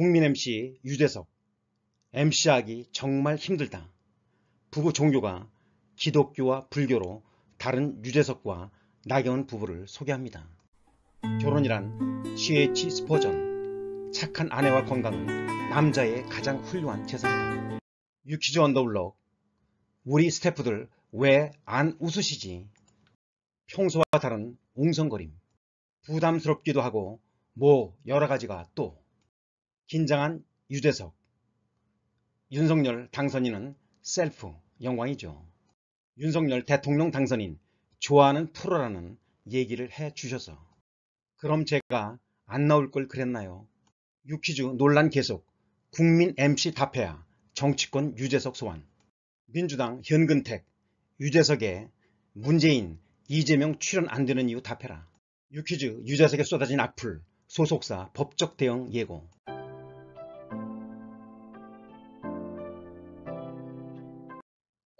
국민 MC 유재석 MC하기 정말 힘들다. 부부 종교가 기독교와 불교로 다른 유재석과 나경원 부부를 소개합니다. 결혼이란 CH 스포전 착한 아내와 건강은 남자의 가장 훌륭한 재산이다. 유키즈 언더블럭 우리 스태프들 왜 안 웃으시지? 평소와 다른 웅성거림 부담스럽기도 하고 뭐 여러가지가 또 긴장한 유재석, 윤석열 당선인은 셀프 영광이죠. 윤석열 대통령 당선인 좋아하는 프로라는 얘기를 해 주셔서 그럼 제가 안 나올 걸 그랬나요? 유키즈 논란 계속 국민 MC 답해야 정치권 유재석 소환 민주당 현근택 유재석의 문재인 이재명 출연 안 되는 이유 답해라 유키즈 유재석에 쏟아진 악플 소속사 법적 대응 예고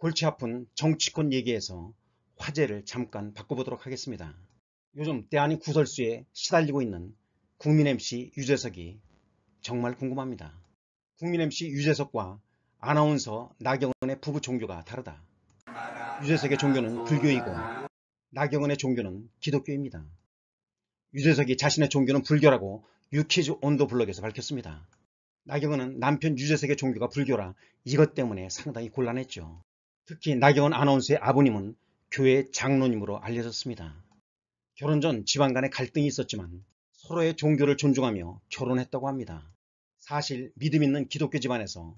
골치 아픈 정치권 얘기에서 화제를 잠깐 바꿔보도록 하겠습니다. 요즘 때아닌 구설수에 시달리고 있는 국민 MC 유재석이 정말 궁금합니다. 국민 MC 유재석과 아나운서 나경원의 부부 종교가 다르다. 유재석의 종교는 불교이고 나경원의 종교는 기독교입니다. 유재석이 자신의 종교는 불교라고 유키즈 온도 블록에서 밝혔습니다. 나경원은 남편 유재석의 종교가 불교라 이것 때문에 상당히 곤란했죠. 특히 나경원 아나운서의 아버님은 교회 장로님으로 알려졌습니다. 결혼 전 집안 간에 갈등이 있었지만 서로의 종교를 존중하며 결혼했다고 합니다. 사실 믿음 있는 기독교 집안에서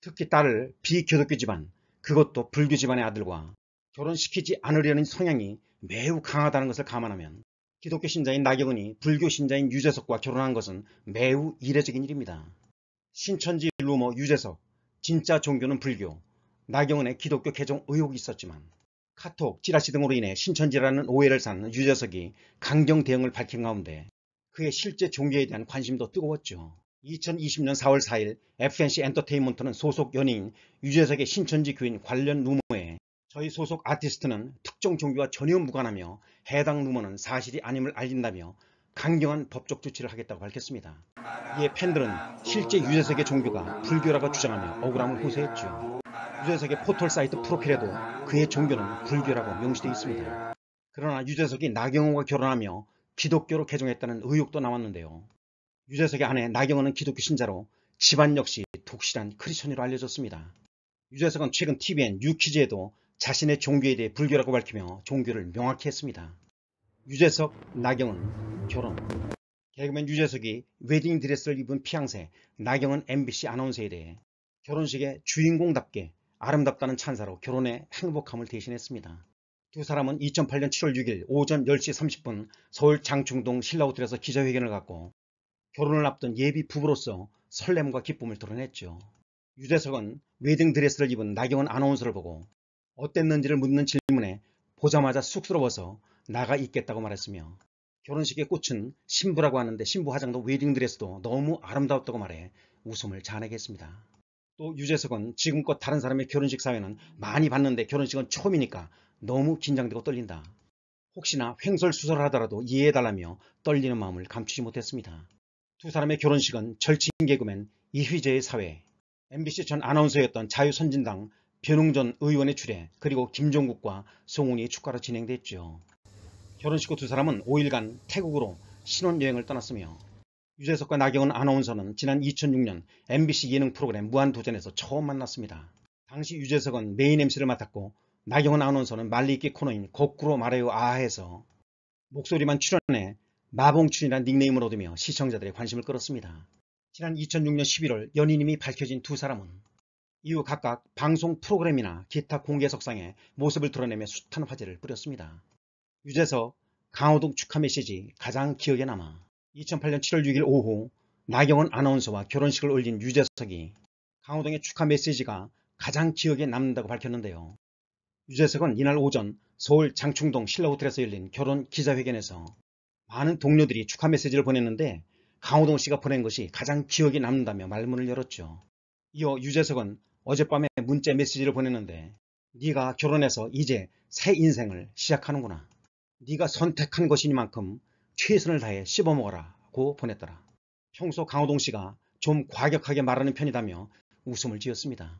특히 딸을 비기독교 집안, 그것도 불교 집안의 아들과 결혼시키지 않으려는 성향이 매우 강하다는 것을 감안하면 기독교 신자인 나경원이 불교 신자인 유재석과 결혼한 것은 매우 이례적인 일입니다. 신천지 루머 유재석, 진짜 종교는 불교, 나경원의 기독교 개종 의혹이 있었지만 카톡, 찌라시 등으로 인해 신천지라는 오해를 산 유재석이 강경 대응을 밝힌 가운데 그의 실제 종교에 대한 관심도 뜨거웠죠. 2020년 4월 4일 FNC 엔터테인먼트는 소속 연예인 유재석의 신천지 교인 관련 루머에 저희 소속 아티스트는 특정 종교와 전혀 무관하며 해당 루머는 사실이 아님을 알린다며 강경한 법적 조치를 하겠다고 밝혔습니다. 이에 팬들은 실제 유재석의 종교가 불교라고 주장하며 억울함을 호소했죠. 유재석의 포털 사이트 프로필에도 그의 종교는 불교라고 명시되어 있습니다. 그러나 유재석이 나경원과 결혼하며 기독교로 개종했다는 의혹도 나왔는데요. 유재석의 아내 나경원은 기독교 신자로 집안 역시 독실한 크리스천으로 알려졌습니다. 유재석은 최근 TVN 유퀴즈에도 자신의 종교에 대해 불교라고 밝히며 종교를 명확히 했습니다. 유재석, 나경원, 결혼 개그맨 유재석이 웨딩드레스를 입은 피앙새 나경원 MBC 아나운서에 대해 결혼식의 주인공답게 아름답다는 찬사로 결혼의 행복함을 대신했습니다. 두 사람은 2008년 7월 6일 오전 10시 30분 서울 장충동 신라호텔에서 기자회견을 갖고 결혼을 앞둔 예비 부부로서 설렘과 기쁨을 드러냈죠. 유재석은 웨딩 드레스를 입은 나경원 아나운서를 보고 어땠는지를 묻는 질문에 보자마자 쑥스러워서 나가 있겠다고 말했으며 결혼식의 꽃은 신부라고 하는데 신부 화장도 웨딩 드레스도 너무 아름다웠다고 말해 웃음을 자아내겠습니다. 또 유재석은 지금껏 다른 사람의 결혼식 사회는 많이 봤는데 결혼식은 처음이니까 너무 긴장되고 떨린다. 혹시나 횡설수설을 하더라도 이해해달라며 떨리는 마음을 감추지 못했습니다. 두 사람의 결혼식은 절친 개그맨 이휘재의 사회, MBC 전 아나운서였던 자유선진당 변웅전 의원의 출애, 그리고 김종국과 송훈이 축가로 진행됐죠. 결혼식 후 두 사람은 5일간 태국으로 신혼여행을 떠났으며 유재석과 나경원 아나운서는 지난 2006년 MBC 예능 프로그램 무한도전에서 처음 만났습니다. 당시 유재석은 메인 MC를 맡았고 나경원 아나운서는 말리기 있 코너인 거꾸로 말해요 아에서 목소리만 출연해 마봉춘이란 닉네임을 얻으며 시청자들의 관심을 끌었습니다. 지난 2006년 11월 연인임이 밝혀진 두 사람은 이후 각각 방송 프로그램이나 기타 공개석상에 모습을 드러내며 숱한 화제를 뿌렸습니다. 유재석, 강호동 축하 메시지 가장 기억에 남아 2008년 7월 6일 오후 나경원 아나운서와 결혼식을 올린 유재석이 강호동의 축하 메시지가 가장 기억에 남는다고 밝혔는데요. 유재석은 이날 오전 서울 장충동 신라호텔에서 열린 결혼 기자회견에서 많은 동료들이 축하 메시지를 보냈는데 강호동 씨가 보낸 것이 가장 기억에 남는다며 말문을 열었죠. 이어 유재석은 어젯밤에 문자 메시지를 보냈는데 네가 결혼해서 이제 새 인생을 시작하는구나. 네가 선택한 것이니만큼 최선을 다해 씹어먹어라고 보냈더라. 평소 강호동 씨가 좀 과격하게 말하는 편이다며 웃음을 지었습니다.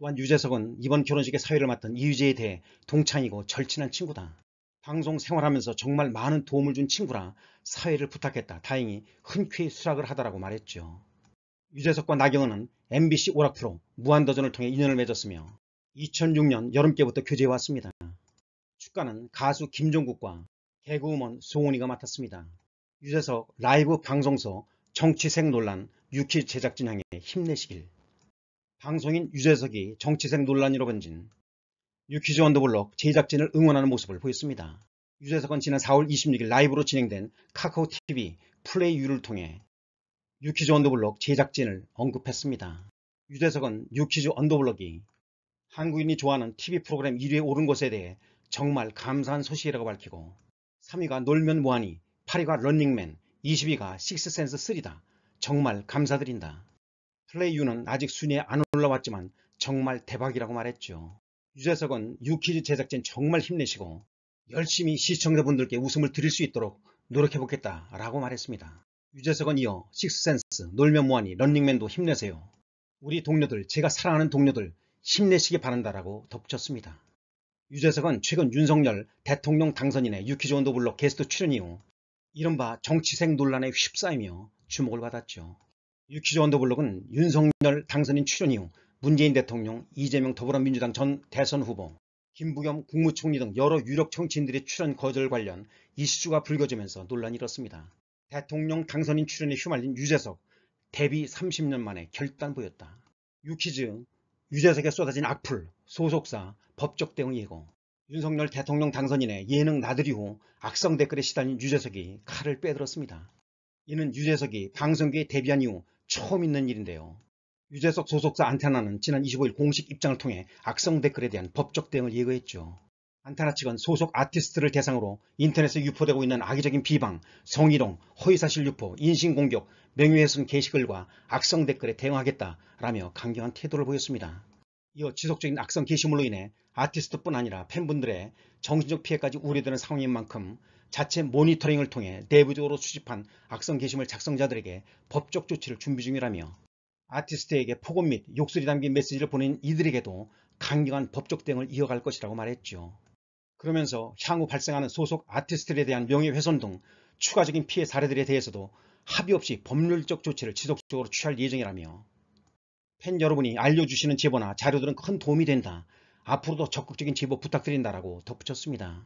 또한 유재석은 이번 결혼식의 사회를 맡은 이유재에 대해 동창이고 절친한 친구다. 방송 생활하면서 정말 많은 도움을 준 친구라 사회를 부탁했다. 다행히 흔쾌히 수락을 하다라고 말했죠. 유재석과 나경원은 MBC 오락 프로 무한도전을 통해 인연을 맺었으며 2006년 여름께부터 교제해 왔습니다. 축가는 가수 김종국과 개그우먼 송은이가 맡았습니다. 유재석 라이브 방송서 정치색 논란 6희 제작진 향해 힘내시길 방송인 유재석이 정치색 논란이로 번진 유퀴즈 언더블럭 제작진을 응원하는 모습을 보였습니다. 유재석은 지난 4월 26일 라이브로 진행된 카카오TV 플레이유를 통해 유퀴즈 언더블럭 제작진을 언급했습니다. 유재석은 유퀴즈 언더블럭이 한국인이 좋아하는 TV 프로그램 1위에 오른 것에 대해 정말 감사한 소식이라고 밝히고 3위가 놀면 뭐하니 8위가 런닝맨 20위가 식스센스 3다 정말 감사드린다 플레이유는 아직 순위에 안 올라왔지만 정말 대박이라고 말했죠 유재석은 유퀴즈 제작진 정말 힘내시고 열심히 시청자분들께 웃음을 드릴 수 있도록 노력해보겠다 라고 말했습니다 유재석은 이어 식스센스 놀면 뭐하니 런닝맨도 힘내세요 우리 동료들 제가 사랑하는 동료들 힘내시기 바란다라고 덧붙였습니다 유재석은 최근 윤석열 대통령 당선인의 유키즈온도 블록 게스트 출연 이후 이른바 정치색 논란에 휩싸이며 주목을 받았죠. 유키즈온도 블록은 윤석열 당선인 출연 이후 문재인 대통령, 이재명 더불어민주당 전 대선 후보, 김부겸 국무총리 등 여러 유력 정치인들의 출연 거절 관련 이슈가 불거지면서 논란이 일었습니다. 대통령 당선인 출연에 휘말린 유재석, 데뷔 30년 만에 결단 보였다. 유키즈, 유재석에 쏟아진 악플, 소속사, 법적 대응 예고, 윤석열 대통령 당선인의 예능 나들이 후 악성 댓글에 시달린 유재석이 칼을 빼들었습니다. 이는 유재석이 방송계에 데뷔한 이후 처음 있는 일인데요. 유재석 소속사 안테나는 지난 25일 공식 입장을 통해 악성 댓글에 대한 법적 대응을 예고했죠. 안테나 측은 소속 아티스트를 대상으로 인터넷에 유포되고 있는 악의적인 비방, 성희롱, 허위사실 유포, 인신공격, 명예훼손 게시글과 악성 댓글에 대응하겠다라며 강경한 태도를 보였습니다. 이 지속적인 악성 게시물로 인해 아티스트뿐 아니라 팬분들의 정신적 피해까지 우려되는 상황인 만큼 자체 모니터링을 통해 내부적으로 수집한 악성 게시물 작성자들에게 법적 조치를 준비 중이라며 아티스트에게 폭언 및 욕설이 담긴 메시지를 보낸 이들에게도 강경한 법적 대응을 이어갈 것이라고 말했죠. 그러면서 향후 발생하는 소속 아티스트에 들 대한 명예훼손 등 추가적인 피해 사례들에 대해서도 합의 없이 법률적 조치를 지속적으로 취할 예정이라며 팬 여러분이 알려주시는 제보나 자료들은 큰 도움이 된다. 앞으로도 적극적인 제보 부탁드린다라고 덧붙였습니다.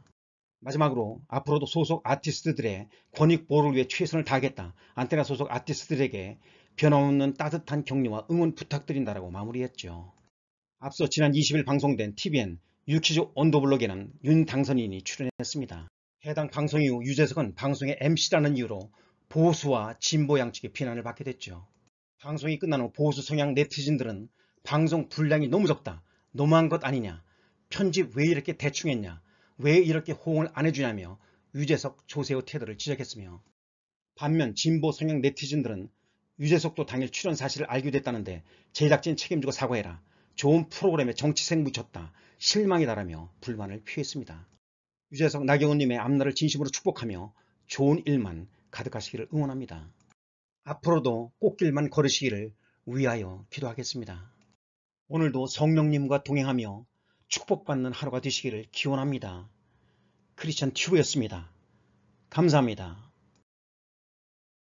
마지막으로 앞으로도 소속 아티스트들의 권익 보호를 위해 최선을 다하겠다. 안테나 소속 아티스트들에게 변함없는 따뜻한 격려와 응원 부탁드린다라고 마무리했죠. 앞서 지난 20일 방송된 TVN 유키즈 온도블록에는윤 당선인이 출연했습니다. 해당 방송 이후 유재석은 방송의 MC라는 이유로 보수와 진보 양측의 비난을 받게 됐죠. 방송이 끝난 후 보수 성향 네티즌들은 방송 분량이 너무 적다. 너무한 것 아니냐. 편집 왜 이렇게 대충 했냐. 왜 이렇게 호응을 안 해주냐며 유재석, 조세호 태도를 지적했으며 반면 진보 성향 네티즌들은 유재석도 당일 출연 사실을 알게 됐다는데 제작진 책임지고 사과해라. 좋은 프로그램에 정치생 묻혔다. 실망이다라며 불만을 피했습니다 유재석 나경원님의 앞날을 진심으로 축복하며 좋은 일만 가득하시기를 응원합니다. 앞으로도 꽃길만 걸으시기를 위하여 기도하겠습니다. 오늘도 성령님과 동행하며 축복받는 하루가 되시기를 기원합니다. 크리스천 튜브였습니다. 감사합니다.